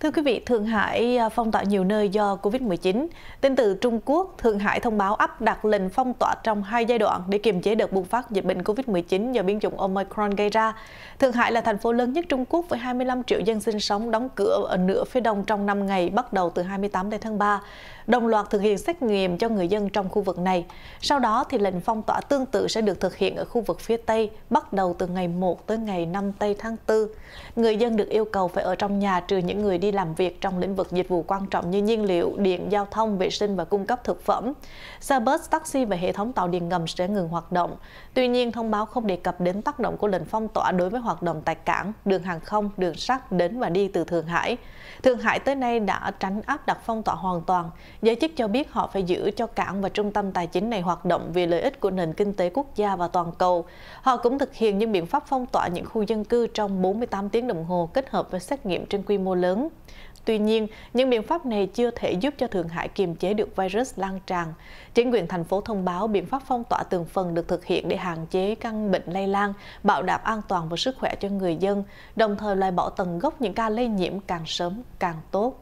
Thưa quý vị, Thượng Hải à, phong tỏa nhiều nơi do Covid-19. Tin từ Trung Quốc, Thượng Hải thông báo áp đặt lệnh phong tỏa trong hai giai đoạn để kiềm chế đợt bùng phát dịch bệnh Covid-19 do biến chủng Omicron gây ra. Thượng Hải là thành phố lớn nhất Trung Quốc với 25 triệu dân sinh sống đóng cửa ở nửa phía đông trong 5 ngày bắt đầu từ 28 đến tháng 3, đồng loạt thực hiện xét nghiệm cho người dân trong khu vực này. Sau đó thì lệnh phong tỏa tương tự sẽ được thực hiện ở khu vực phía Tây bắt đầu từ ngày 1 tới ngày 5 Tây tháng 4. Người dân được yêu cầu phải ở trong nhà trừ những người đi làm việc trong lĩnh vực dịch vụ quan trọng như nhiên liệu, điện, giao thông, vệ sinh và cung cấp thực phẩm. Xe bus, taxi và hệ thống tàu điện ngầm sẽ ngừng hoạt động. Tuy nhiên, thông báo không đề cập đến tác động của lệnh phong tỏa đối với hoạt động tại cảng, đường hàng không, đường sắt đến và đi từ Thượng Hải. Thượng Hải tới nay đã tránh áp đặt phong tỏa hoàn toàn. Giới chức cho biết họ phải giữ cho cảng và trung tâm tài chính này hoạt động vì lợi ích của nền kinh tế quốc gia và toàn cầu. Họ cũng thực hiện những biện pháp phong tỏa những khu dân cư trong 48 tiếng đồng hồ kết hợp với xét nghiệm trên quy mô lớn. Tuy nhiên, những biện pháp này chưa thể giúp cho Thượng Hải kiềm chế được virus lan tràn. Chính quyền thành phố thông báo biện pháp phong tỏa từng phần được thực hiện để hạn chế căn bệnh lây lan, bảo đảm an toàn và sức khỏe cho người dân, đồng thời loại bỏ tận gốc những ca lây nhiễm càng sớm càng tốt.